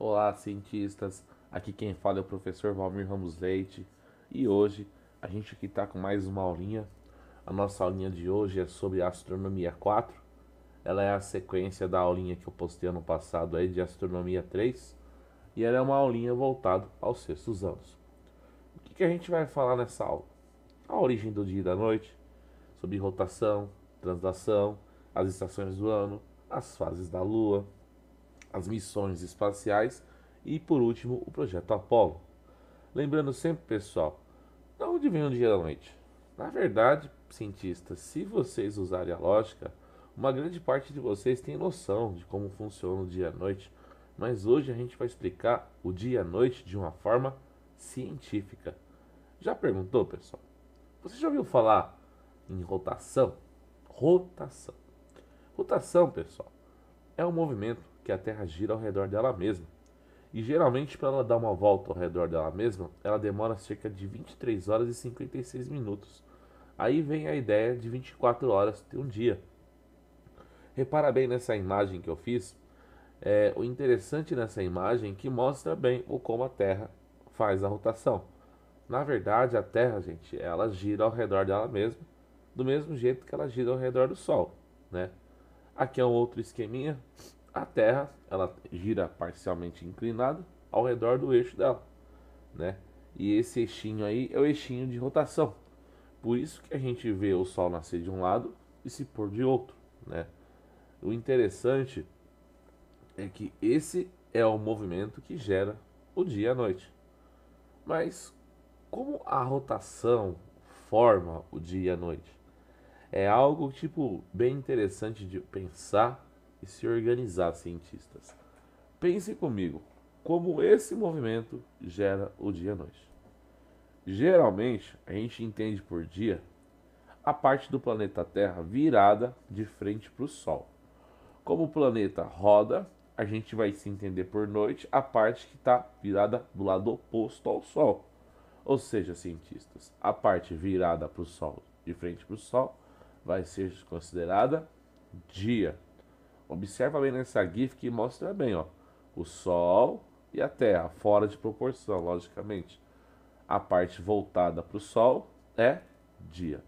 Olá, cientistas! Aqui quem fala é o professor Valmir Ramos Leite e hoje a gente aqui está com mais uma aulinha. A nossa aulinha de hoje é sobre Astronomia 4. Ela é a sequência da aulinha que eu postei ano passado aí de Astronomia 3 e ela é uma aulinha voltada aos sextos anos. O que, que a gente vai falar nessa aula? A origem do dia e da noite, sobre rotação, translação, as estações do ano, as fases da lua as missões espaciais e, por último, o projeto Apollo. Lembrando sempre, pessoal, de onde vem o dia da noite? Na verdade, cientistas, se vocês usarem a lógica, uma grande parte de vocês tem noção de como funciona o dia e a noite, mas hoje a gente vai explicar o dia e a noite de uma forma científica. Já perguntou, pessoal? Você já ouviu falar em rotação? Rotação. Rotação, pessoal, é um movimento que a Terra gira ao redor dela mesma. E geralmente, para ela dar uma volta ao redor dela mesma, ela demora cerca de 23 horas e 56 minutos. Aí vem a ideia de 24 horas ter um dia. Repara bem nessa imagem que eu fiz. É, o interessante nessa imagem é que mostra bem o como a Terra faz a rotação. Na verdade, a Terra, gente, ela gira ao redor dela mesma, do mesmo jeito que ela gira ao redor do Sol, né? Aqui é um outro esqueminha a Terra ela gira parcialmente inclinada ao redor do eixo dela, né? E esse eixinho aí é o eixinho de rotação. Por isso que a gente vê o Sol nascer de um lado e se pôr de outro, né? O interessante é que esse é o movimento que gera o dia e a noite. Mas como a rotação forma o dia e a noite? É algo tipo bem interessante de pensar e se organizar cientistas. Pense comigo, como esse movimento gera o dia-noite. Geralmente, a gente entende por dia a parte do planeta Terra virada de frente para o Sol. Como o planeta roda, a gente vai se entender por noite a parte que está virada do lado oposto ao Sol. Ou seja, cientistas, a parte virada para o Sol, de frente para o Sol, vai ser considerada dia. Observa bem nessa GIF que mostra bem, ó, o Sol e a Terra, fora de proporção, logicamente. A parte voltada para o Sol é dia.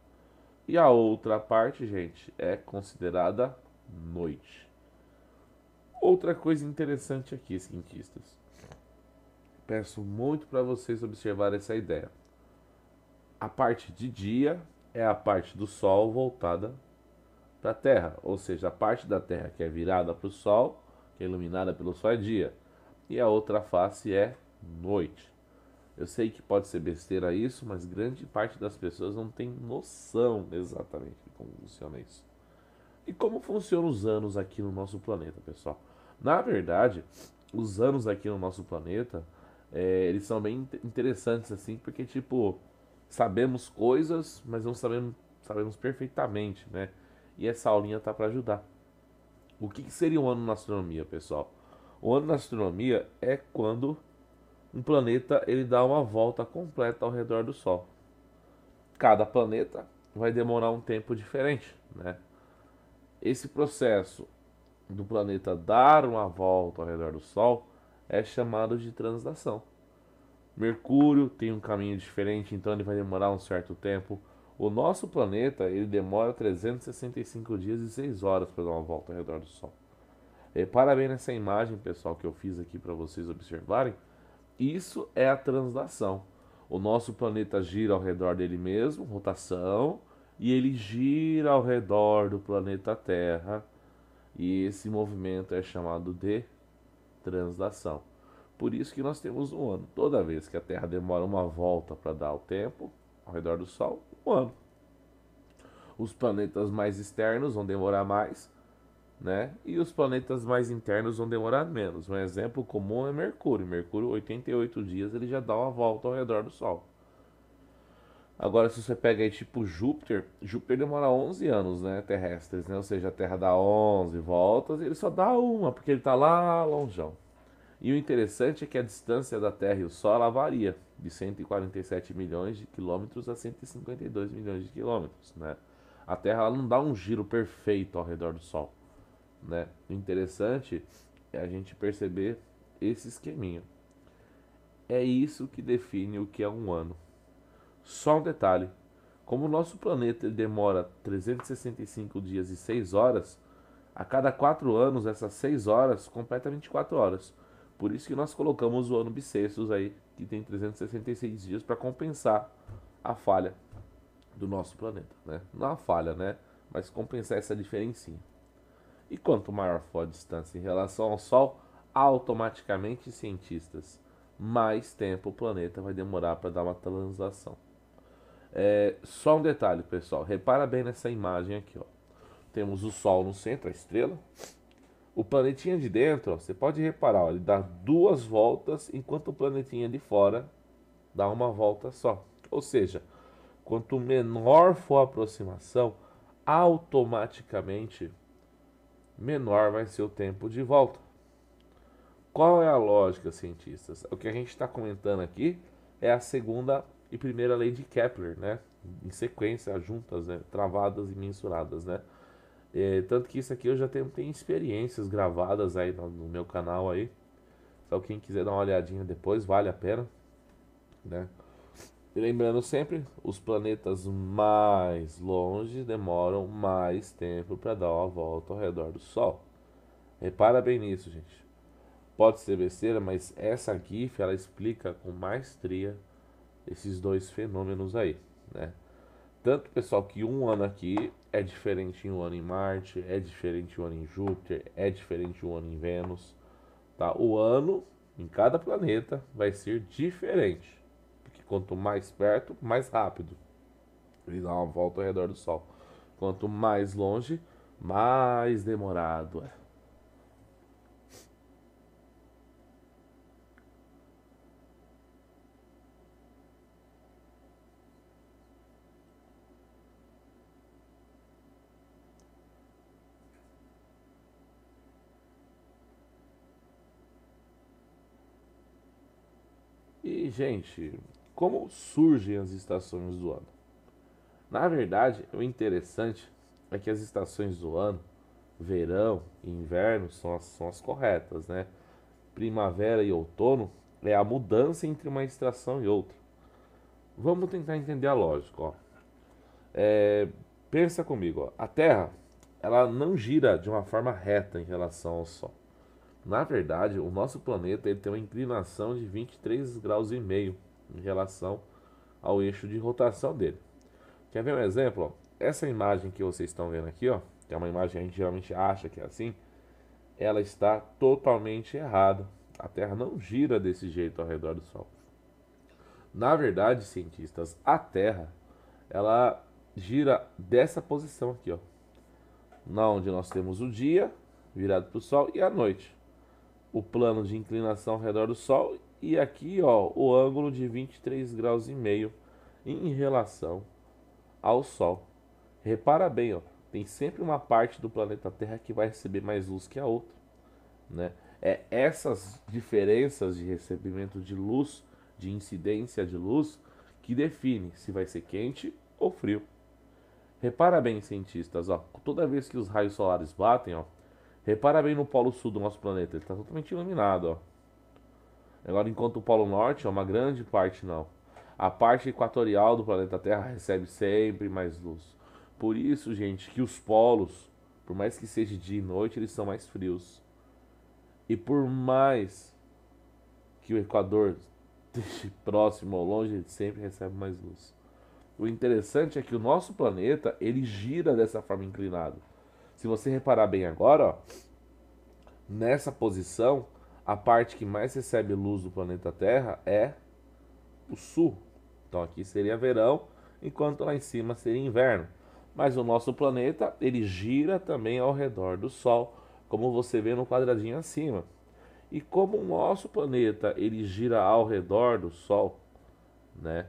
E a outra parte, gente, é considerada noite. Outra coisa interessante aqui, cientistas. Peço muito para vocês observar essa ideia. A parte de dia é a parte do Sol voltada para a Terra, ou seja, a parte da Terra que é virada para o Sol, que é iluminada pelo Sol é dia, e a outra face é noite. Eu sei que pode ser besteira isso, mas grande parte das pessoas não tem noção exatamente de como funciona isso. E como funcionam os anos aqui no nosso planeta, pessoal? Na verdade, os anos aqui no nosso planeta, é, eles são bem interessantes assim, porque tipo, sabemos coisas, mas não sabemos, sabemos perfeitamente, né? E essa aulinha tá para ajudar. O que, que seria um ano na astronomia, pessoal? O ano na astronomia é quando um planeta ele dá uma volta completa ao redor do Sol. Cada planeta vai demorar um tempo diferente, né? Esse processo do planeta dar uma volta ao redor do Sol é chamado de translação. Mercúrio tem um caminho diferente, então ele vai demorar um certo tempo. O nosso planeta ele demora 365 dias e 6 horas para dar uma volta ao redor do Sol. É, parabéns nessa imagem, pessoal, que eu fiz aqui para vocês observarem. Isso é a translação. O nosso planeta gira ao redor dele mesmo, rotação, e ele gira ao redor do planeta Terra. E esse movimento é chamado de translação. Por isso que nós temos um ano. Toda vez que a Terra demora uma volta para dar o tempo ao redor do Sol, um ano. Os planetas mais externos vão demorar mais, né? E os planetas mais internos vão demorar menos. Um exemplo comum é Mercúrio. Mercúrio, 88 dias, ele já dá uma volta ao redor do Sol. Agora, se você pega aí tipo Júpiter, Júpiter demora 11 anos, né, terrestres, né? Ou seja, a Terra dá 11 voltas e ele só dá uma, porque ele está lá longeão. E o interessante é que a distância da Terra e o Sol ela varia de 147 milhões de quilômetros a 152 milhões de quilômetros, né? A Terra ela não dá um giro perfeito ao redor do Sol, né? O interessante é a gente perceber esse esqueminha. É isso que define o que é um ano. Só um detalhe: como o nosso planeta demora 365 dias e 6 horas, a cada 4 anos essas 6 horas completam 24 horas. Por isso que nós colocamos o ano bissextos aí, que tem 366 dias, para compensar a falha do nosso planeta, né? Não a falha, né? Mas compensar essa diferencinha. E quanto maior for a distância em relação ao Sol, automaticamente cientistas, mais tempo o planeta vai demorar para dar uma translação. É, só um detalhe, pessoal. Repara bem nessa imagem aqui, ó. Temos o Sol no centro, a estrela, o planetinha de dentro, ó, você pode reparar, ó, ele dá duas voltas, enquanto o planetinha de fora dá uma volta só. Ou seja, quanto menor for a aproximação, automaticamente menor vai ser o tempo de volta. Qual é a lógica, cientistas? O que a gente está comentando aqui é a segunda e primeira lei de Kepler, né? Em sequência, juntas, né? travadas e mensuradas, né? É, tanto que isso aqui eu já tenho, tenho experiências gravadas aí no, no, meu canal aí. Então quem quiser dar uma olhadinha depois, vale a pena, né? E lembrando sempre, os planetas mais longe demoram mais tempo para dar uma volta ao redor do Sol. Repara bem nisso, gente. Pode ser besteira, mas essa GIF ela explica com maestria esses dois fenômenos aí, né? Tanto, pessoal, que um ano aqui é diferente um ano em Marte, é diferente um ano em Júpiter, é diferente um ano em Vênus. Tá? O ano em cada planeta vai ser diferente. Porque quanto mais perto, mais rápido. Ele dá uma volta ao redor do Sol. Quanto mais longe, mais demorado é. E, gente, como surgem as estações do ano? Na verdade, o interessante é que as estações do ano, verão e inverno, são as, são as corretas, né? Primavera e outono é a mudança entre uma estação e outra. Vamos tentar entender a lógica, ó. É, pensa comigo, ó. a Terra ela não gira de uma forma reta em relação ao Sol. Na verdade, o nosso planeta ele tem uma inclinação de 23 graus e meio em relação ao eixo de rotação dele. Quer ver um exemplo? Essa imagem que vocês estão vendo aqui, ó, que é uma imagem que a gente geralmente acha que é assim, ela está totalmente errada. A Terra não gira desse jeito ao redor do Sol. Na verdade, cientistas, a Terra ela gira dessa posição aqui, ó, na onde nós temos o dia virado para o Sol e a noite o plano de inclinação ao redor do Sol e aqui ó, o ângulo de 23 graus e meio em relação ao Sol. Repara bem, ó, tem sempre uma parte do planeta Terra que vai receber mais luz que a outra, né? É essas diferenças de recebimento de luz, de incidência de luz, que define se vai ser quente ou frio. Repara bem, cientistas, ó, toda vez que os raios solares batem, ó, Repara bem no Polo Sul do nosso planeta, ele está totalmente iluminado, ó. Agora, enquanto o Polo Norte, uma grande parte não. A parte equatorial do planeta Terra recebe sempre mais luz. Por isso, gente, que os polos, por mais que seja dia e noite, eles são mais frios. E por mais que o Equador esteja próximo ou longe, ele sempre recebe mais luz. O interessante é que o nosso planeta, ele gira dessa forma inclinada. Se você reparar bem agora, ó, nessa posição, a parte que mais recebe luz do planeta Terra é o sul. Então aqui seria verão, enquanto lá em cima seria inverno. Mas o nosso planeta, ele gira também ao redor do Sol, como você vê no quadradinho acima. E como o nosso planeta, ele gira ao redor do Sol, né?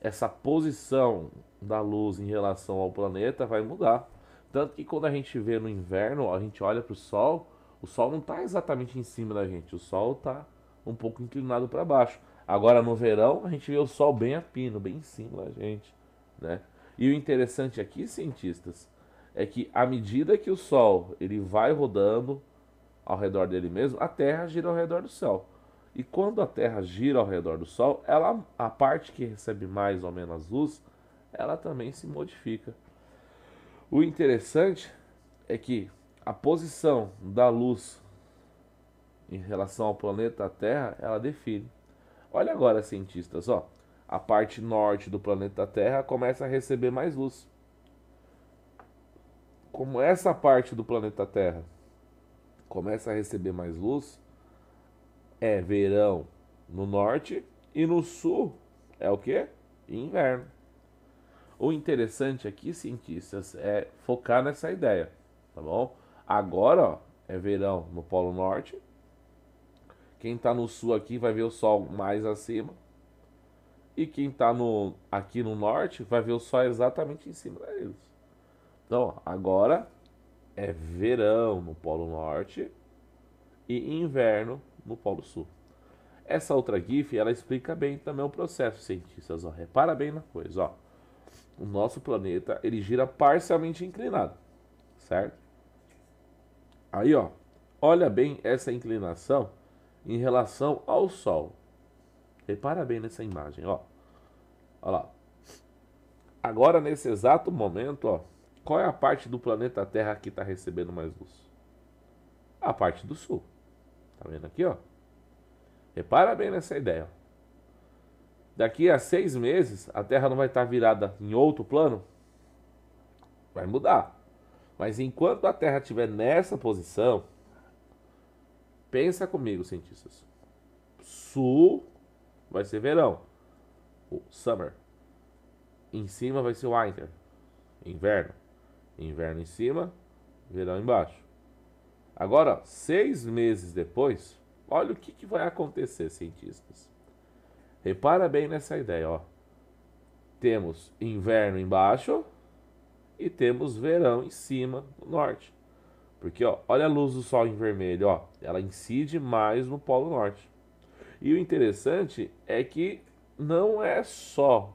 Essa posição da luz em relação ao planeta vai mudar. Tanto que quando a gente vê no inverno, a gente olha para o sol, o sol não está exatamente em cima da gente, o sol está um pouco inclinado para baixo. Agora no verão, a gente vê o sol bem a pino, bem em cima da gente, né? E o interessante aqui, cientistas, é que à medida que o sol ele vai rodando ao redor dele mesmo, a Terra gira ao redor do Sol. E quando a Terra gira ao redor do Sol, ela, a parte que recebe mais ou menos luz, ela também se modifica. O interessante é que a posição da luz em relação ao planeta Terra, ela define. Olha agora, cientistas, ó. A parte norte do planeta Terra começa a receber mais luz. Como essa parte do planeta Terra começa a receber mais luz, é verão no norte e no sul é o que? Inverno. O interessante aqui, cientistas, é focar nessa ideia, tá bom? Agora, ó, é verão no Polo Norte. Quem está no sul aqui vai ver o sol mais acima. E quem está no, aqui no norte vai ver o sol exatamente em cima deles. Então, ó, agora é verão no Polo Norte e inverno no Polo Sul. Essa outra GIF, ela explica bem também o processo, cientistas. Ó. Repara bem na coisa, ó o nosso planeta ele gira parcialmente inclinado, certo? Aí, ó, olha bem essa inclinação em relação ao Sol. Repara bem nessa imagem, ó. Olha lá. Agora, nesse exato momento, ó, qual é a parte do planeta Terra que está recebendo mais luz? A parte do Sul. Tá vendo aqui, ó? Repara bem nessa ideia daqui a seis meses a Terra não vai estar virada em outro plano? Vai mudar. Mas enquanto a Terra estiver nessa posição, pensa comigo, cientistas. Sul vai ser verão, o summer. Em cima vai ser winter, inverno. Inverno em cima, verão embaixo. Agora, seis meses depois, olha o que, que vai acontecer, cientistas. Repara bem nessa ideia, ó. Temos inverno embaixo e temos verão em cima, no norte. Porque, ó, olha a luz do sol em vermelho, ó, ela incide mais no polo norte. E o interessante é que não é só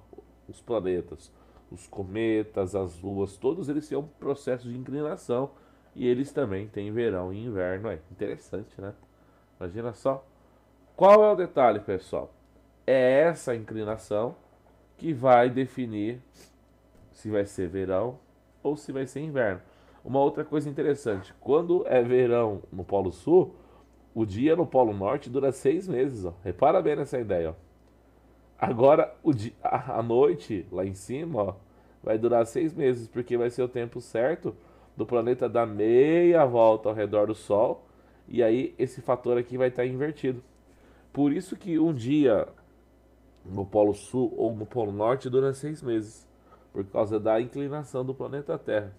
os planetas, os cometas, as luas, todos eles têm um processo de inclinação e eles também têm verão e inverno, é interessante, né? Imagina só. Qual é o detalhe, pessoal? É essa inclinação que vai definir se vai ser verão ou se vai ser inverno. Uma outra coisa interessante, quando é verão no Polo Sul, o dia no Polo Norte dura seis meses. Ó. Repara bem nessa ideia. Ó. Agora o dia, a noite lá em cima ó, vai durar seis meses, porque vai ser o tempo certo do planeta dar meia volta ao redor do Sol. E aí esse fator aqui vai estar tá invertido. Por isso que um dia no Polo Sul ou no Polo Norte durante seis meses, por causa da inclinação do planeta Terra.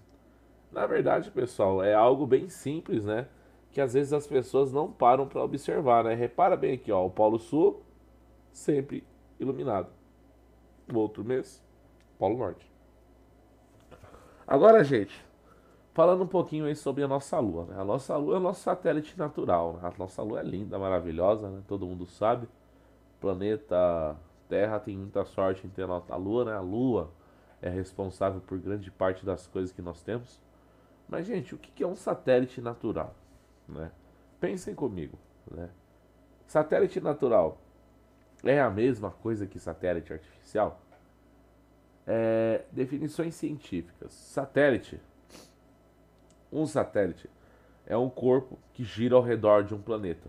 Na verdade, pessoal, é algo bem simples, né? Que às vezes as pessoas não param para observar, né? Repara bem aqui, ó, o Polo Sul sempre iluminado. No outro mês, Polo Norte. Agora, gente, falando um pouquinho aí sobre a nossa Lua. Né? A nossa Lua é o nosso satélite natural. Né? A nossa Lua é linda, maravilhosa, né? todo mundo sabe. Planeta Terra tem muita sorte em ter a Lua, né? A Lua é responsável por grande parte das coisas que nós temos. Mas, gente, o que é um satélite natural? Né? Pensem comigo, né? Satélite natural é a mesma coisa que satélite artificial? É, definições científicas. Satélite. Um satélite é um corpo que gira ao redor de um planeta.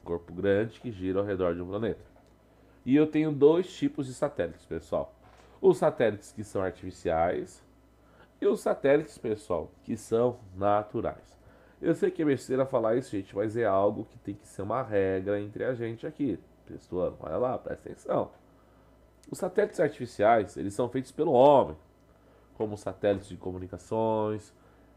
Um corpo grande que gira ao redor de um planeta. E eu tenho dois tipos de satélites, pessoal. Os satélites que são artificiais e os satélites, pessoal, que são naturais. Eu sei que é besteira falar isso, gente, mas é algo que tem que ser uma regra entre a gente aqui. Pessoal, olha lá, presta atenção. Os satélites artificiais, eles são feitos pelo homem, como satélites de comunicações,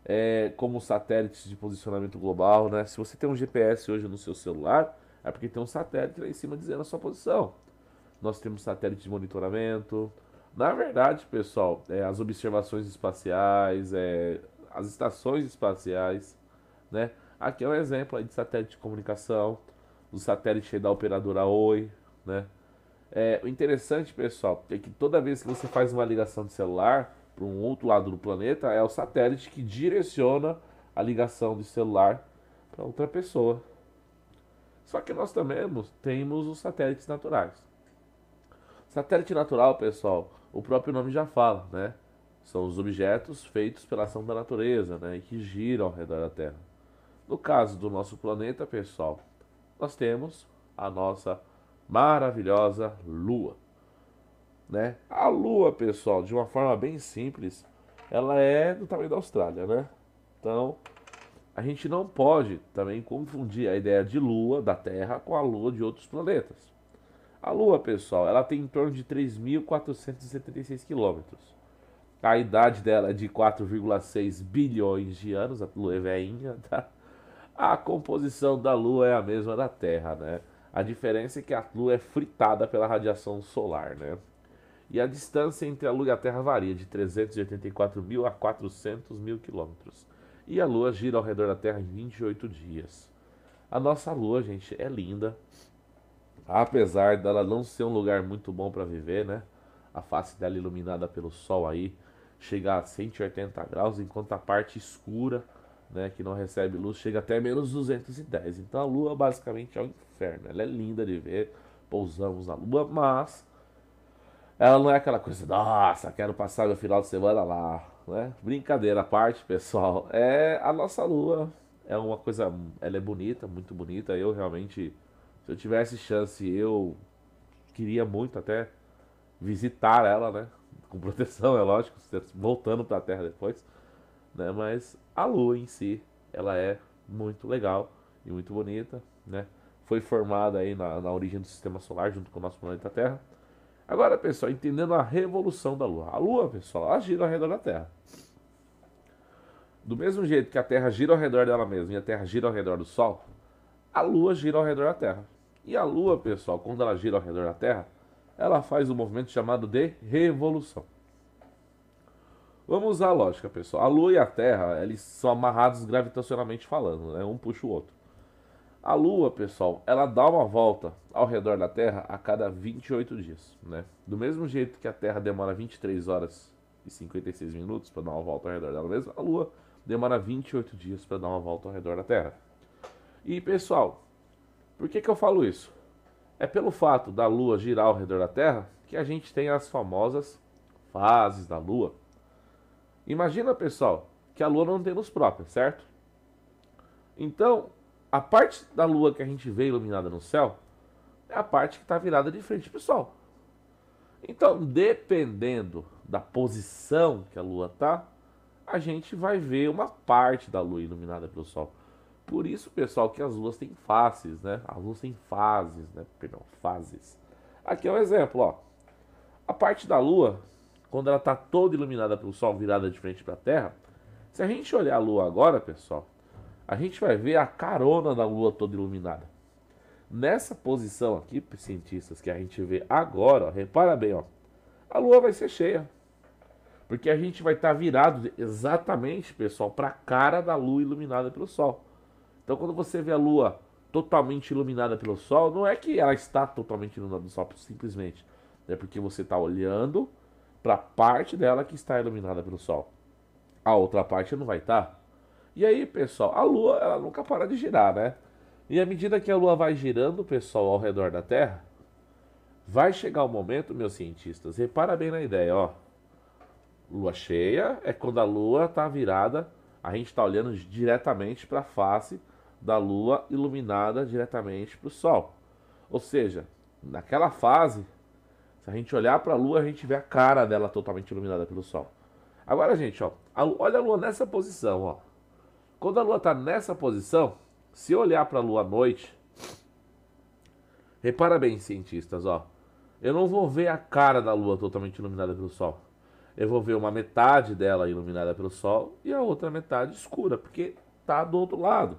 é, como satélites de posicionamento global, né? Se você tem um GPS hoje no seu celular, é porque tem um satélite lá em cima dizendo a sua posição nós temos satélites de monitoramento. Na verdade, pessoal, é, as observações espaciais, é, as estações espaciais, né? Aqui é um exemplo de satélite de comunicação, do satélite da operadora Oi, né? É, o interessante, pessoal, é que toda vez que você faz uma ligação de celular para um outro lado do planeta, é o satélite que direciona a ligação de celular para outra pessoa. Só que nós também temos os satélites naturais. Satélite natural, pessoal, o próprio nome já fala, né? São os objetos feitos pela ação da natureza, né? E que giram ao redor da Terra. No caso do nosso planeta, pessoal, nós temos a nossa maravilhosa Lua. Né? A Lua, pessoal, de uma forma bem simples, ela é do tamanho da Austrália, né? Então, a gente não pode também confundir a ideia de Lua da Terra com a Lua de outros planetas. A Lua, pessoal, ela tem em torno de 3.476 quilômetros. A idade dela é de 4,6 bilhões de anos, a Lua é veinha, tá? A composição da Lua é a mesma da Terra, né? A diferença é que a Lua é fritada pela radiação solar, né? E a distância entre a Lua e a Terra varia de 384 mil a 400 mil quilômetros. E a Lua gira ao redor da Terra em 28 dias. A nossa Lua, gente, é linda. Apesar dela não ser um lugar muito bom para viver, né? A face dela iluminada pelo sol aí chega a 180 graus, enquanto a parte escura, né, que não recebe luz, chega até menos 210. Então a lua basicamente é um inferno. Ela é linda de ver. Pousamos na lua, mas ela não é aquela coisa, nossa, quero passar meu final de semana lá, né? Brincadeira à parte, pessoal. É a nossa lua é uma coisa, ela é bonita, muito bonita. Eu realmente se eu tivesse chance, eu queria muito até visitar ela, né? Com proteção, é lógico, voltando para a Terra depois, né? Mas a Lua em si, ela é muito legal e muito bonita, né? Foi formada aí na, na origem do Sistema Solar junto com o nosso planeta Terra. Agora, pessoal, entendendo a revolução da Lua. A Lua, pessoal, ela gira ao redor da Terra. Do mesmo jeito que a Terra gira ao redor dela mesma e a Terra gira ao redor do Sol, a Lua gira ao redor da Terra. E a Lua, pessoal, quando ela gira ao redor da Terra, ela faz um movimento chamado de revolução. Vamos usar a lógica, pessoal. A Lua e a Terra, eles são amarrados gravitacionalmente falando, né? Um puxa o outro. A Lua, pessoal, ela dá uma volta ao redor da Terra a cada 28 dias, né? Do mesmo jeito que a Terra demora 23 horas e 56 minutos para dar uma volta ao redor dela mesma, a Lua demora 28 dias para dar uma volta ao redor da Terra. E pessoal, por que, que eu falo isso? É pelo fato da Lua girar ao redor da Terra que a gente tem as famosas fases da Lua. Imagina, pessoal, que a Lua não tem luz própria, certo? Então, a parte da Lua que a gente vê iluminada no céu é a parte que está virada de frente para o Sol. Então, dependendo da posição que a Lua está, a gente vai ver uma parte da Lua iluminada pelo Sol. Por isso, pessoal, que as luas têm faces, né? As luas têm fases, né? Perdão, fases. Aqui é um exemplo, ó. A parte da lua, quando ela está toda iluminada pelo sol, virada de frente para a Terra, se a gente olhar a lua agora, pessoal, a gente vai ver a carona da lua toda iluminada. Nessa posição aqui, cientistas, que a gente vê agora, ó, repara bem, ó. A lua vai ser cheia. Porque a gente vai estar tá virado exatamente, pessoal, para a cara da lua iluminada pelo sol. Então quando você vê a Lua totalmente iluminada pelo Sol, não é que ela está totalmente iluminada pelo Sol, simplesmente. É porque você está olhando para a parte dela que está iluminada pelo Sol. A outra parte não vai estar. Tá. E aí, pessoal, a Lua ela nunca para de girar, né? E à medida que a Lua vai girando, pessoal, ao redor da Terra, vai chegar o um momento, meus cientistas, repara bem na ideia, ó. Lua cheia é quando a Lua está virada, a gente está olhando diretamente para a face da Lua iluminada diretamente para o Sol. Ou seja, naquela fase, se a gente olhar para a Lua, a gente vê a cara dela totalmente iluminada pelo Sol. Agora, gente, ó, a, olha a Lua nessa posição. Ó. Quando a Lua está nessa posição, se olhar para a Lua à noite, repara bem, cientistas, ó, eu não vou ver a cara da Lua totalmente iluminada pelo Sol. Eu vou ver uma metade dela iluminada pelo Sol e a outra metade escura, porque está do outro lado.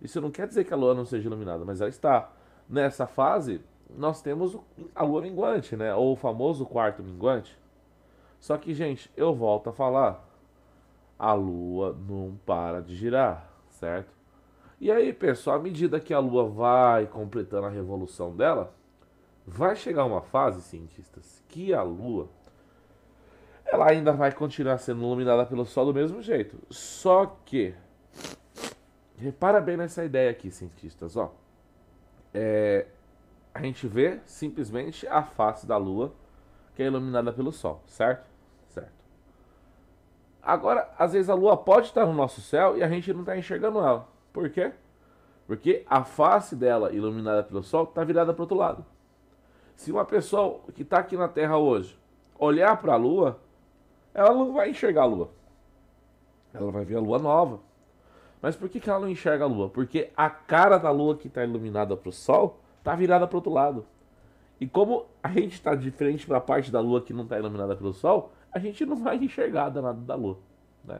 Isso não quer dizer que a lua não seja iluminada, mas ela está. Nessa fase, nós temos a lua minguante, né? Ou o famoso quarto minguante. Só que, gente, eu volto a falar. A lua não para de girar, certo? E aí, pessoal, à medida que a lua vai completando a revolução dela, vai chegar uma fase, cientistas, que a lua ela ainda vai continuar sendo iluminada pelo sol do mesmo jeito. Só que Repara bem nessa ideia aqui, cientistas. Ó, é, a gente vê simplesmente a face da Lua que é iluminada pelo Sol, certo? Certo. Agora, às vezes a Lua pode estar no nosso céu e a gente não está enxergando ela. Por quê? Porque a face dela, iluminada pelo Sol, está virada para o outro lado. Se uma pessoa que está aqui na Terra hoje olhar para a Lua, ela não vai enxergar a Lua. Ela vai ver a Lua nova mas por que, que ela não enxerga a lua? Porque a cara da lua que está iluminada para o sol está virada para o outro lado. E como a gente está diferente para a parte da lua que não está iluminada pelo sol, a gente não vai enxergar danado da lua. Né?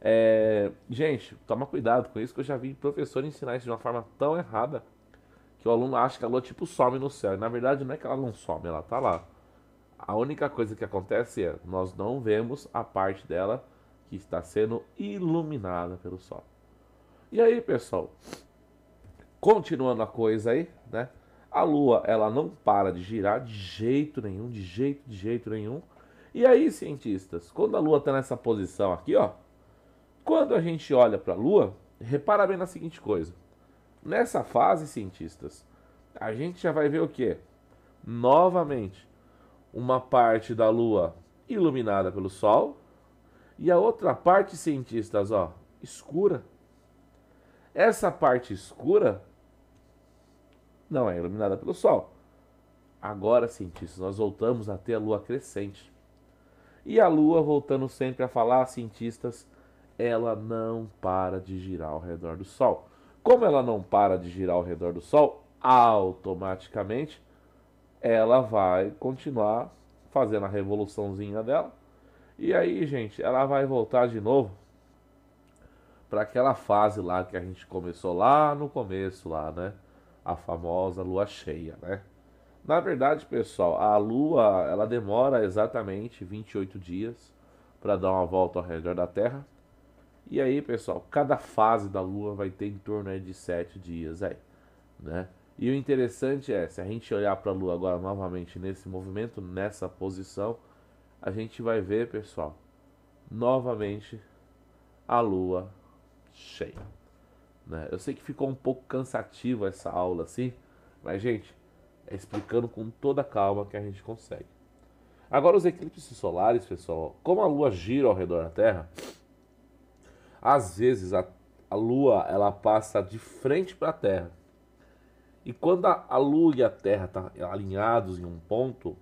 É... Gente, toma cuidado com isso, que eu já vi professor ensinar isso de uma forma tão errada que o aluno acha que a lua tipo some no céu. E, na verdade, não é que ela não some, ela está lá. A única coisa que acontece é nós não vemos a parte dela que está sendo iluminada pelo sol. E aí, pessoal, continuando a coisa aí, né? A Lua, ela não para de girar de jeito nenhum, de jeito, de jeito nenhum. E aí, cientistas, quando a Lua está nessa posição aqui, ó, quando a gente olha para a Lua, repara bem na seguinte coisa. Nessa fase, cientistas, a gente já vai ver o que? Novamente, uma parte da Lua iluminada pelo Sol e a outra parte, cientistas, ó, escura. Essa parte escura não é iluminada pelo Sol. Agora, cientistas, nós voltamos a ter a Lua crescente. E a Lua, voltando sempre a falar, cientistas, ela não para de girar ao redor do Sol. Como ela não para de girar ao redor do Sol, automaticamente ela vai continuar fazendo a revoluçãozinha dela e aí, gente, ela vai voltar de novo para aquela fase lá que a gente começou lá no começo lá, né? A famosa lua cheia, né? Na verdade, pessoal, a lua, ela demora exatamente 28 dias para dar uma volta ao redor da Terra. E aí, pessoal, cada fase da lua vai ter em torno de 7 dias aí, né? E o interessante é, se a gente olhar para a lua agora novamente nesse movimento, nessa posição, a gente vai ver, pessoal, novamente a lua cheia. Né? Eu sei que ficou um pouco cansativo essa aula assim, mas, gente, é explicando com toda a calma que a gente consegue. Agora, os eclipses solares, pessoal, como a lua gira ao redor da Terra, às vezes a, a lua ela passa de frente para a Terra. E quando a, a lua e a Terra estão tá alinhados em um ponto,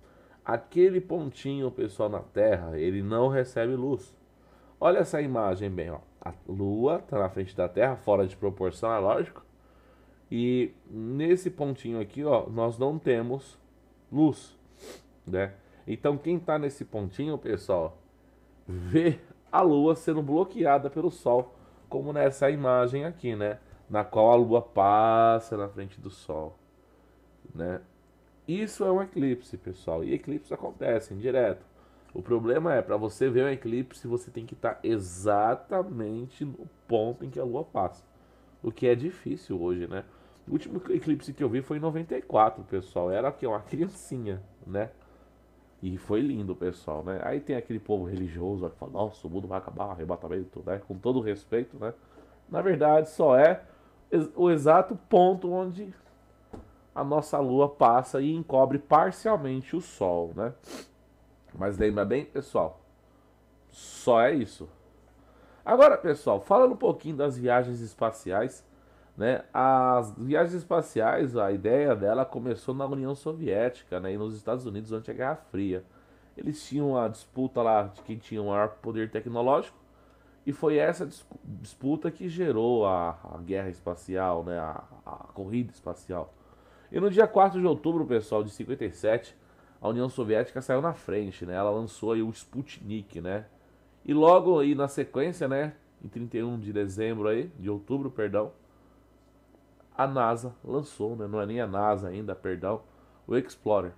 Aquele pontinho, pessoal, na Terra, ele não recebe luz. Olha essa imagem bem, ó. A Lua está na frente da Terra, fora de proporção, é lógico. E nesse pontinho aqui, ó, nós não temos luz, né? Então quem está nesse pontinho, pessoal, vê a Lua sendo bloqueada pelo Sol, como nessa imagem aqui, né? Na qual a Lua passa na frente do Sol, né? Isso é um eclipse, pessoal. E eclipses acontecem direto. O problema é, para você ver um eclipse, você tem que estar tá exatamente no ponto em que a Lua passa. O que é difícil hoje, né? O último eclipse que eu vi foi em 94, pessoal. Era que uma criancinha, né? E foi lindo, pessoal, né? Aí tem aquele povo religioso que fala, nossa, o mundo vai acabar, arrebatamento, né? Com todo respeito, né? Na verdade, só é o exato ponto onde a nossa lua passa e encobre parcialmente o sol, né? Mas lembra bem, pessoal, só é isso. Agora, pessoal, falando um pouquinho das viagens espaciais, né? As viagens espaciais, a ideia dela começou na União Soviética, né? E nos Estados Unidos durante a Guerra Fria. Eles tinham a disputa lá de quem tinha o maior poder tecnológico, e foi essa disputa que gerou a, a guerra espacial, né? a, a corrida espacial. E no dia 4 de outubro, pessoal, de 57, a União Soviética saiu na frente, né? Ela lançou aí o Sputnik, né? E logo aí na sequência, né, em 31 de dezembro aí, de outubro, perdão, a NASA lançou, né? Não é nem a NASA ainda, perdão, o Explorer.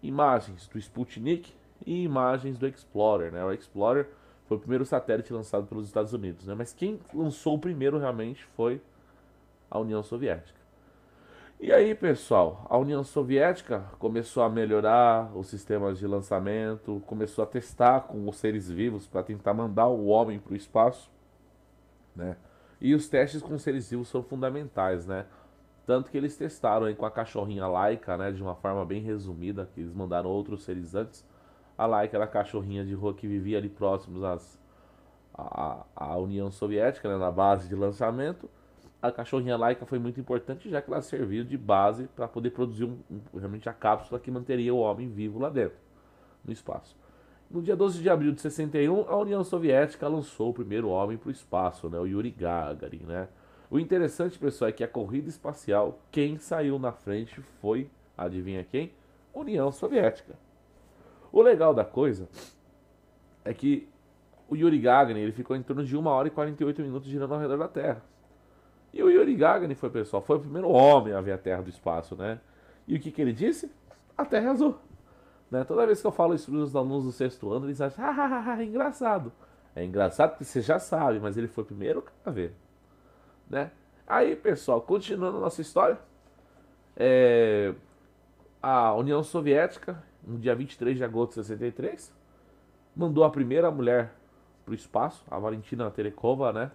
Imagens do Sputnik e imagens do Explorer, né? O Explorer foi o primeiro satélite lançado pelos Estados Unidos, né? Mas quem lançou o primeiro realmente foi a União Soviética. E aí, pessoal, a União Soviética começou a melhorar os sistemas de lançamento, começou a testar com os seres vivos para tentar mandar o homem para o espaço, né? E os testes com os seres vivos são fundamentais, né? Tanto que eles testaram aí com a cachorrinha Laika, né, de uma forma bem resumida, que eles mandaram outros seres antes. A Laika era a cachorrinha de rua que vivia ali próximos às, à, à União Soviética, né, na base de lançamento a cachorrinha laica foi muito importante, já que ela serviu de base para poder produzir um, um, realmente a cápsula que manteria o homem vivo lá dentro, no espaço. No dia 12 de abril de 61, a União Soviética lançou o primeiro homem para o espaço, né, o Yuri Gagarin. Né? O interessante, pessoal, é que a corrida espacial, quem saiu na frente foi, adivinha quem? União Soviética. O legal da coisa é que o Yuri Gagarin ele ficou em torno de 1 hora e 48 minutos girando ao redor da Terra e o Yuri Gagarin foi, pessoal, foi o primeiro homem a ver a Terra do espaço, né? E o que, que ele disse? A Terra é azul. Né? Toda vez que eu falo isso para os alunos do sexto ano, eles acham, ah, ah, ah, é engraçado. É engraçado porque você já sabe, mas ele foi o primeiro a ver. Né? Aí, pessoal, continuando a nossa história, é... a União Soviética, no dia 23 de agosto de 63, mandou a primeira mulher para o espaço, a Valentina Terekova, né?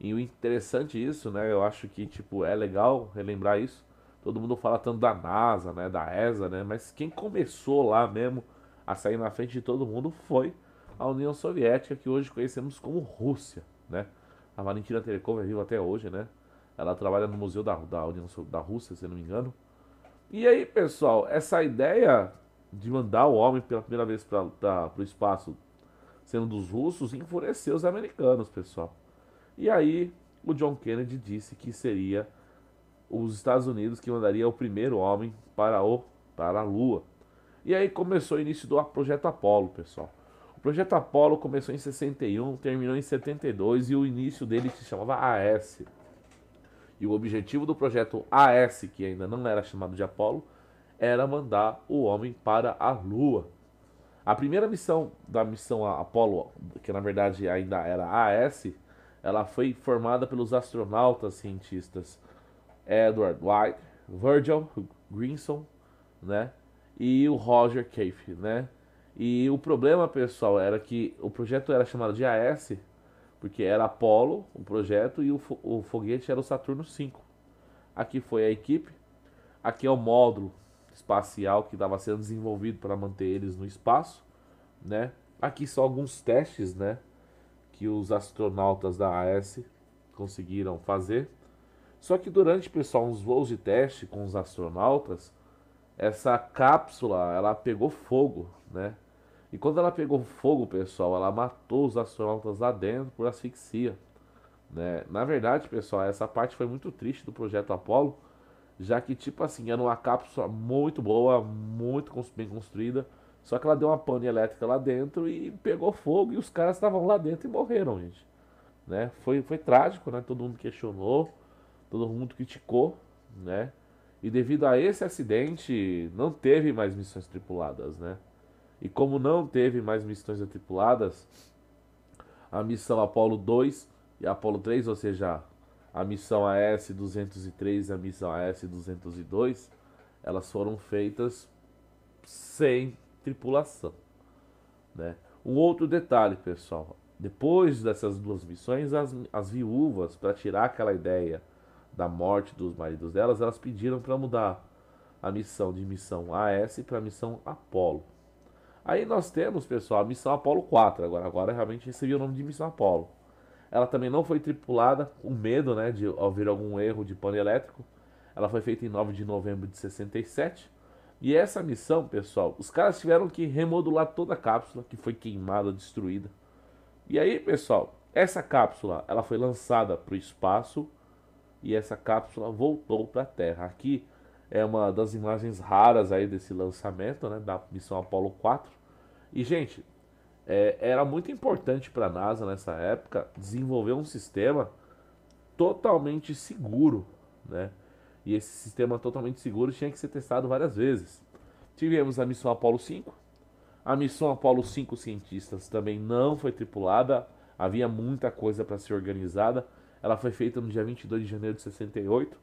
E o interessante isso, né? Eu acho que tipo é legal relembrar isso. Todo mundo fala tanto da NASA, né, da ESA, né, mas quem começou lá mesmo a sair na frente de todo mundo foi a União Soviética, que hoje conhecemos como Rússia, né? A Valentina Terekova é viva até hoje, né? Ela trabalha no Museu da, da União da Rússia, se não me engano. E aí, pessoal, essa ideia de mandar o homem pela primeira vez para o espaço sendo dos russos enfureceu os americanos, pessoal. E aí o John Kennedy disse que seria os Estados Unidos que mandaria o primeiro homem para, o, para a Lua. E aí começou o início do Projeto Apolo, pessoal. O Projeto Apolo começou em 61, terminou em 72 e o início dele se chamava AS. E o objetivo do projeto AS, que ainda não era chamado de Apolo, era mandar o homem para a Lua. A primeira missão da missão Apolo, que na verdade ainda era AS, ela foi formada pelos astronautas cientistas Edward White, Virgil Grinson, né? E o Roger Cave, né? E o problema, pessoal, era que o projeto era chamado de AS, porque era Apollo, o projeto, e o, fo o foguete era o Saturno 5. Aqui foi a equipe, aqui é o módulo espacial que estava sendo desenvolvido para manter eles no espaço, né? Aqui são alguns testes, né? que os astronautas da AS conseguiram fazer. Só que durante, pessoal, uns voos de teste com os astronautas, essa cápsula, ela pegou fogo, né? E quando ela pegou fogo, pessoal, ela matou os astronautas lá dentro por asfixia, né? Na verdade, pessoal, essa parte foi muito triste do projeto Apollo, já que tipo assim, era uma cápsula muito boa, muito bem construída, só que ela deu uma pane elétrica lá dentro e pegou fogo e os caras estavam lá dentro e morreram, gente. Né? Foi, foi trágico, né? Todo mundo questionou, todo mundo criticou, né? E devido a esse acidente, não teve mais missões tripuladas, né? E como não teve mais missões tripuladas, a missão Apollo 2 e Apollo 3, ou seja, a missão AS-203 e a missão AS-202, elas foram feitas sem tripulação. Né? Um outro detalhe, pessoal. Depois dessas duas missões, as, as viúvas, para tirar aquela ideia da morte dos maridos delas, elas pediram para mudar a missão de missão AS para missão Apolo. Aí nós temos, pessoal, a missão Apolo 4. Agora, agora realmente recebeu o nome de missão Apolo. Ela também não foi tripulada, com medo né, de haver algum erro de pano elétrico. Ela foi feita em 9 de novembro de 67 e essa missão, pessoal, os caras tiveram que remodular toda a cápsula, que foi queimada, destruída. E aí, pessoal, essa cápsula, ela foi lançada para o espaço e essa cápsula voltou para a Terra. Aqui é uma das imagens raras aí desse lançamento, né, da missão Apollo 4. E gente, é, era muito importante para a NASA nessa época desenvolver um sistema totalmente seguro, né? E esse sistema totalmente seguro tinha que ser testado várias vezes. Tivemos a missão Apollo 5. A missão Apollo 5 cientistas também não foi tripulada, havia muita coisa para ser organizada. Ela foi feita no dia 22 de janeiro de 68.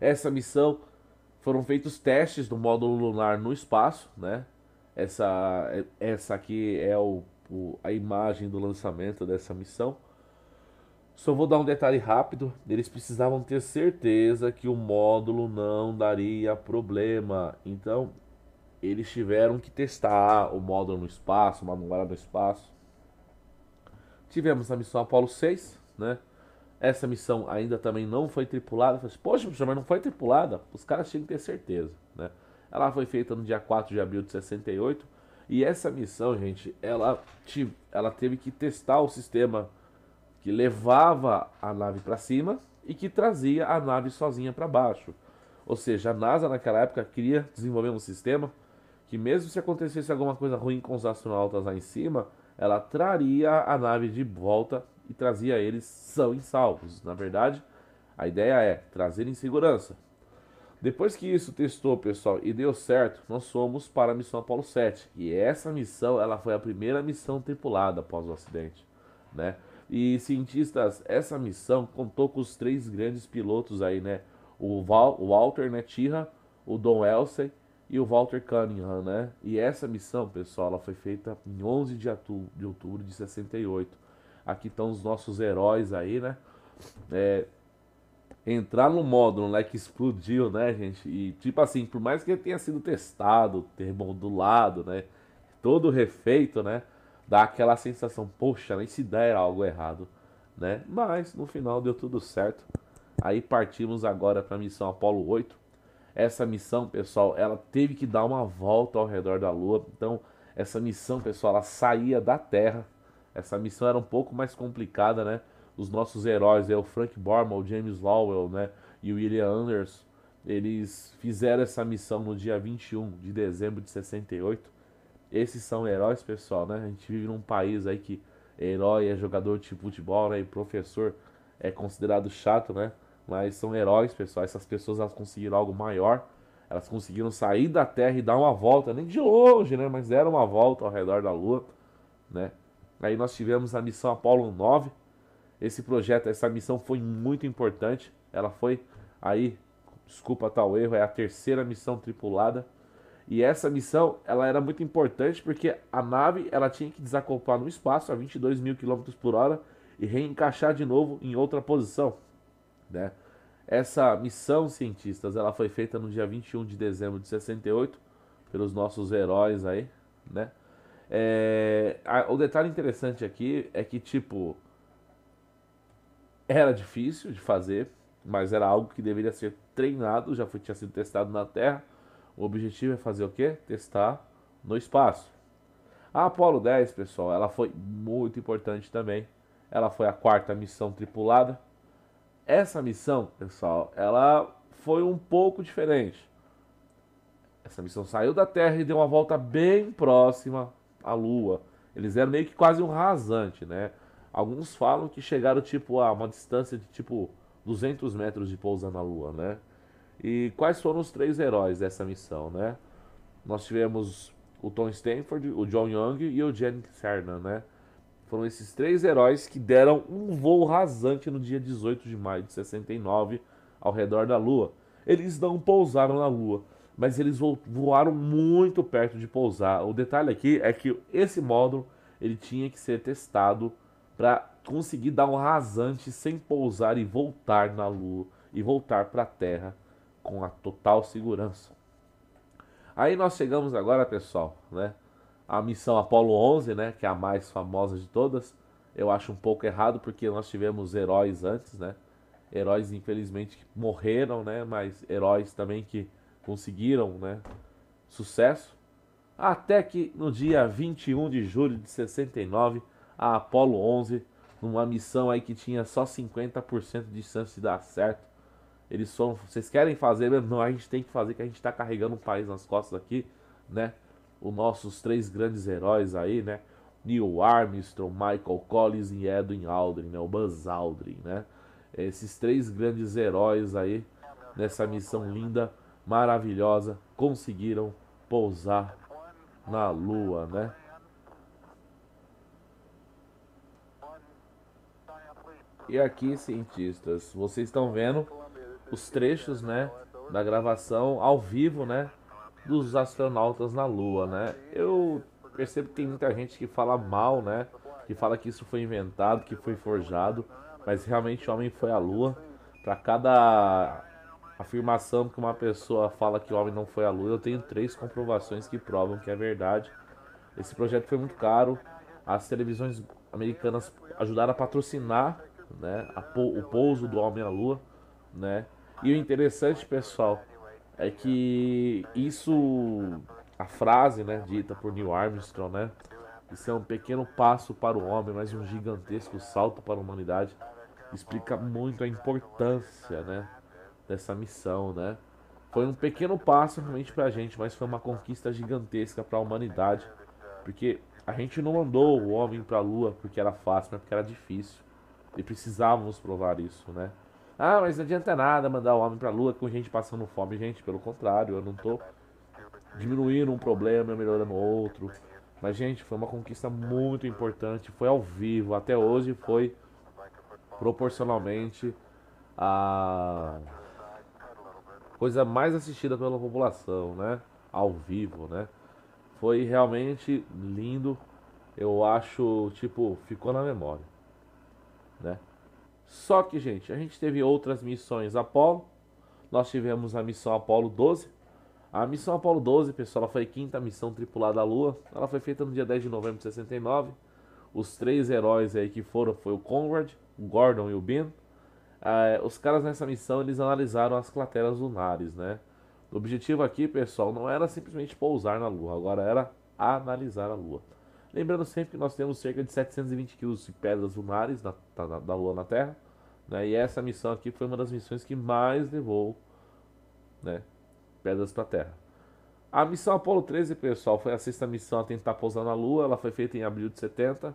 Essa missão foram feitos testes do módulo lunar no espaço, né? Essa, é, essa aqui é o, o a imagem do lançamento dessa missão. Só vou dar um detalhe rápido. Eles precisavam ter certeza que o módulo não daria problema. Então, eles tiveram que testar o módulo no espaço, o manual no espaço. Tivemos a missão Apollo 6, né? Essa missão ainda também não foi tripulada. Falei, Poxa, mas não foi tripulada? Os caras tinham que ter certeza, né? Ela foi feita no dia 4 de abril de 68. E essa missão, gente, ela, ela teve que testar o sistema que levava a nave para cima e que trazia a nave sozinha para baixo. Ou seja, a NASA naquela época queria desenvolver um sistema que mesmo se acontecesse alguma coisa ruim com os astronautas lá em cima, ela traria a nave de volta e trazia eles são e salvos. Na verdade, a ideia é trazer em segurança. Depois que isso testou, pessoal, e deu certo, nós fomos para a missão Apollo 7. E essa missão, ela foi a primeira missão tripulada após o acidente, né? E cientistas, essa missão contou com os três grandes pilotos aí, né? O, Val, o Walter né, o Don Elsey e o Walter Cunningham, né? E essa missão, pessoal, ela foi feita em 11 de, de outubro de 68. Aqui estão os nossos heróis aí, né? É, entrar no módulo, né, que explodiu, né, gente? E tipo assim, por mais que ele tenha sido testado, modulado né, todo refeito, né, dá aquela sensação, poxa, nem se der algo errado, né? Mas no final deu tudo certo. Aí partimos agora para a missão Apollo 8. Essa missão, pessoal, ela teve que dar uma volta ao redor da Lua. Então, essa missão, pessoal, ela saía da Terra. Essa missão era um pouco mais complicada, né? Os nossos heróis, é o Frank Borman, o James Lowell, né? E o William Anders, eles fizeram essa missão no dia 21 de dezembro de 68 esses são heróis, pessoal, né? A gente vive num país aí que herói é jogador de futebol, né? E professor é considerado chato, né? Mas são heróis, pessoal. Essas pessoas elas conseguiram algo maior. Elas conseguiram sair da Terra e dar uma volta, nem de longe, né? Mas deram uma volta ao redor da Lua, né? Aí nós tivemos a missão Apollo 9. Esse projeto, essa missão foi muito importante. Ela foi aí, desculpa tal tá erro, é a terceira missão tripulada e essa missão, ela era muito importante porque a nave, ela tinha que desacoplar no espaço a 22 mil km por hora e reencaixar de novo em outra posição, né? Essa missão, cientistas, ela foi feita no dia 21 de dezembro de 68 pelos nossos heróis aí, né? É, o detalhe interessante aqui é que, tipo, era difícil de fazer, mas era algo que deveria ser treinado, já foi, tinha sido testado na Terra. O objetivo é fazer o quê? Testar no espaço. A Apollo 10, pessoal, ela foi muito importante também. Ela foi a quarta missão tripulada. Essa missão, pessoal, ela foi um pouco diferente. Essa missão saiu da Terra e deu uma volta bem próxima à Lua. Eles eram meio que quase um rasante, né? Alguns falam que chegaram tipo a uma distância de tipo 200 metros de pousar na Lua, né? E quais foram os três heróis dessa missão, né? Nós tivemos o Tom Stanford, o John Young e o Jen Cernan, né? Foram esses três heróis que deram um voo rasante no dia 18 de maio de 69 ao redor da Lua. Eles não pousaram na Lua, mas eles voaram muito perto de pousar. O detalhe aqui é que esse módulo ele tinha que ser testado para conseguir dar um rasante sem pousar e voltar na Lua e voltar para a Terra com a total segurança. Aí nós chegamos agora, pessoal, né? A missão Apollo 11, né, que é a mais famosa de todas, eu acho um pouco errado porque nós tivemos heróis antes, né? Heróis infelizmente que morreram, né, mas heróis também que conseguiram, né, sucesso. Até que no dia 21 de julho de 69, a Apollo 11, numa missão aí que tinha só 50% de chance de dar certo, eles são, vocês querem fazer mesmo? Não, a gente tem que fazer, que a gente está carregando um país nas costas aqui, né? Os nossos três grandes heróis aí, né? Neil Armstrong, Michael Collins e Edwin Aldrin, né? O Buzz Aldrin, né? Esses três grandes heróis aí, nessa missão linda, maravilhosa, conseguiram pousar na Lua, né? E aqui, cientistas, vocês estão vendo os trechos, né, da gravação ao vivo, né, dos astronautas na Lua, né? Eu percebo que tem muita gente que fala mal, né, que fala que isso foi inventado, que foi forjado, mas realmente o homem foi à Lua. Para cada afirmação que uma pessoa fala que o homem não foi à Lua, eu tenho três comprovações que provam que é verdade. Esse projeto foi muito caro. As televisões americanas ajudaram a patrocinar né, a, o pouso do homem à Lua, né? E o interessante, pessoal, é que isso, a frase, né, dita por Neil Armstrong, né, isso é um pequeno passo para o homem, mas um gigantesco salto para a humanidade, explica muito a importância, né, dessa missão, né. Foi um pequeno passo realmente para a gente, mas foi uma conquista gigantesca para a humanidade, porque a gente não mandou o homem para a lua porque era fácil, mas né, porque era difícil. E precisávamos provar isso, né? Ah, mas não adianta nada mandar o homem para a lua com gente passando fome. Gente, pelo contrário, eu não estou diminuindo um problema, melhorando outro. Mas, gente, foi uma conquista muito importante. Foi ao vivo. Até hoje foi proporcionalmente a coisa mais assistida pela população, né? Ao vivo, né? Foi realmente lindo. Eu acho, tipo, ficou na memória. Só que, gente, a gente teve outras missões Apolo. Nós tivemos a missão Apolo 12. A missão Apolo 12, pessoal, ela foi a quinta missão tripulada à Lua. Ela foi feita no dia 10 de novembro de 69. Os três heróis aí que foram foi o Conrad, o Gordon e o Ben. Eh, os caras nessa missão, eles analisaram as crateras lunares, né? O objetivo aqui, pessoal, não era simplesmente pousar na Lua, agora era analisar a Lua. Lembrando sempre que nós temos cerca de 720 quilos de pedras lunares na, tá, na, da Lua na Terra. Né? E essa missão aqui foi uma das missões que mais levou né, pedras para a Terra. A missão Apolo 13, pessoal, foi a sexta missão a tentar pousar na Lua. Ela foi feita em abril de 70.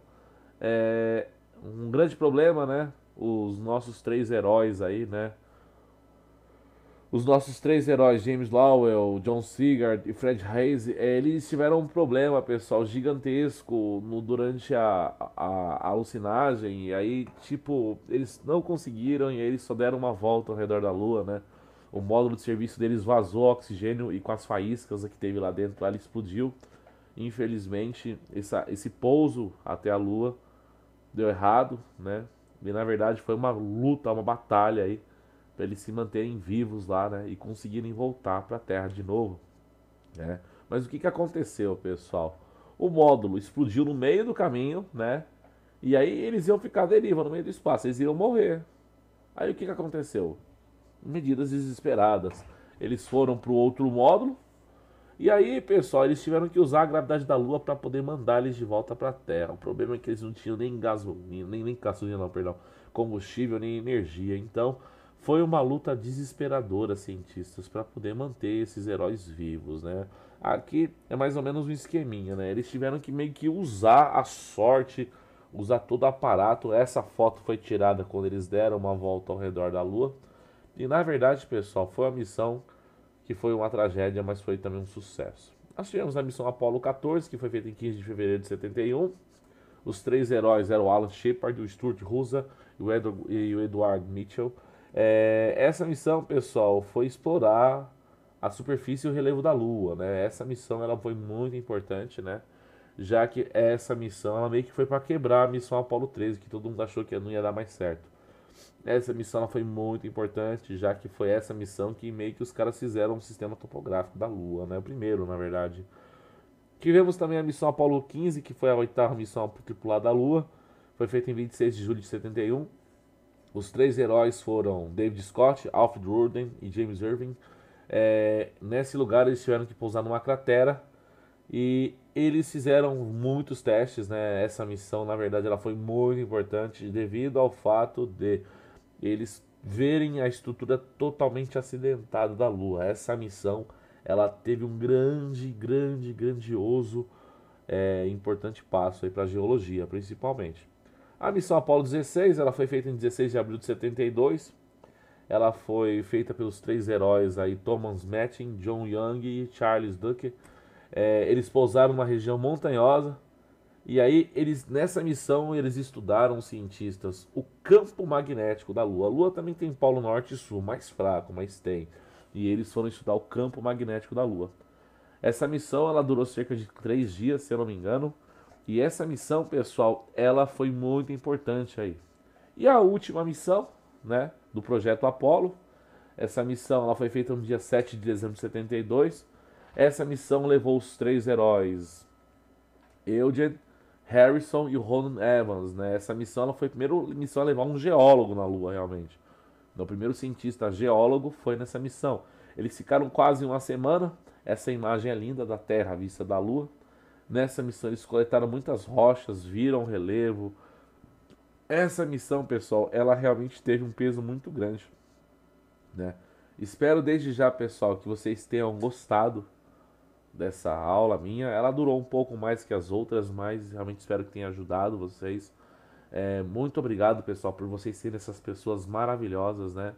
É um grande problema, né? Os nossos três heróis aí, né? os nossos três heróis, James Lowell, John Sigurd e Fred Hayes, eles tiveram um problema, pessoal, gigantesco no, durante a, a, a, alucinagem. E aí, tipo, eles não conseguiram e aí eles só deram uma volta ao redor da Lua, né? O módulo de serviço deles vazou oxigênio e com as faíscas que teve lá dentro, lá ele explodiu. Infelizmente, essa, esse pouso até a Lua deu errado, né? E na verdade foi uma luta, uma batalha aí para eles se manterem vivos lá, né? E conseguirem voltar para a Terra de novo, né? Mas o que, que aconteceu, pessoal? O módulo explodiu no meio do caminho, né? E aí eles iam ficar à deriva no meio do espaço, eles iam morrer. Aí o que, que aconteceu? Medidas desesperadas. Eles foram para o outro módulo. E aí, pessoal, eles tiveram que usar a gravidade da Lua para poder mandar eles de volta para a Terra. O problema é que eles não tinham nem gasolina, nem, nem gasolina, não, perdão, combustível, nem energia. Então, foi uma luta desesperadora, cientistas, para poder manter esses heróis vivos, né? Aqui é mais ou menos um esqueminha, né? Eles tiveram que meio que usar a sorte, usar todo o aparato. Essa foto foi tirada quando eles deram uma volta ao redor da Lua. E na verdade, pessoal, foi uma missão que foi uma tragédia, mas foi também um sucesso. Nós tivemos a missão Apollo 14, que foi feita em 15 de fevereiro de 71. Os três heróis eram o Alan Shepard, o Stuart Rusa e o, Edward Mitchell. É, essa missão, pessoal, foi explorar a superfície e o relevo da Lua, né? Essa missão ela foi muito importante, né? Já que essa missão ela meio que foi para quebrar a missão Apollo 13, que todo mundo achou que não ia dar mais certo. Essa missão ela foi muito importante, já que foi essa missão que meio que os caras fizeram um sistema topográfico da Lua, né? O primeiro, na verdade. Tivemos também a missão Apollo 15, que foi a oitava missão tripulada da Lua. Foi feita em 26 de julho de 71 os três heróis foram David Scott, Alfred Rudin e James Irving. É, nesse lugar eles tiveram que pousar numa cratera e eles fizeram muitos testes, né? Essa missão, na verdade, ela foi muito importante devido ao fato de eles verem a estrutura totalmente acidentada da Lua. Essa missão, ela teve um grande, grande, grandioso, é, importante passo aí para a geologia, principalmente. A missão Apolo 16, ela foi feita em 16 de abril de 72. Ela foi feita pelos três heróis aí, Thomas Matting, John Young e Charles Duke. É, eles pousaram numa região montanhosa e aí eles nessa missão eles estudaram cientistas o campo magnético da Lua. A Lua também tem polo norte e sul, mais fraco, mas tem. E eles foram estudar o campo magnético da Lua. Essa missão ela durou cerca de três dias, se eu não me engano. E essa missão, pessoal, ela foi muito importante aí. E a última missão, né, do projeto Apollo, essa missão ela foi feita no dia 7 de dezembro de 72. Essa missão levou os três heróis, Eugene, Harrison e Ronan Evans, né? Essa missão ela foi a primeira missão a levar um geólogo na Lua, realmente. o primeiro cientista geólogo foi nessa missão. Eles ficaram quase uma semana. Essa imagem é linda da Terra, vista da Lua. Nessa missão eles coletaram muitas rochas, viram relevo. Essa missão, pessoal, ela realmente teve um peso muito grande, né? Espero desde já, pessoal, que vocês tenham gostado dessa aula minha. Ela durou um pouco mais que as outras, mas realmente espero que tenha ajudado vocês. É, muito obrigado, pessoal, por vocês serem essas pessoas maravilhosas, né?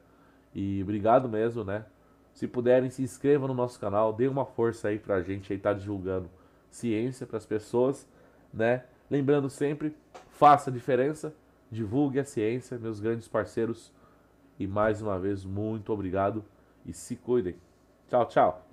E obrigado mesmo, né? Se puderem, se inscrevam no nosso canal, dê uma força aí pra gente aí tá divulgando ciência para as pessoas, né? Lembrando sempre, faça a diferença, divulgue a ciência, meus grandes parceiros. E mais uma vez, muito obrigado e se cuidem. Tchau, tchau.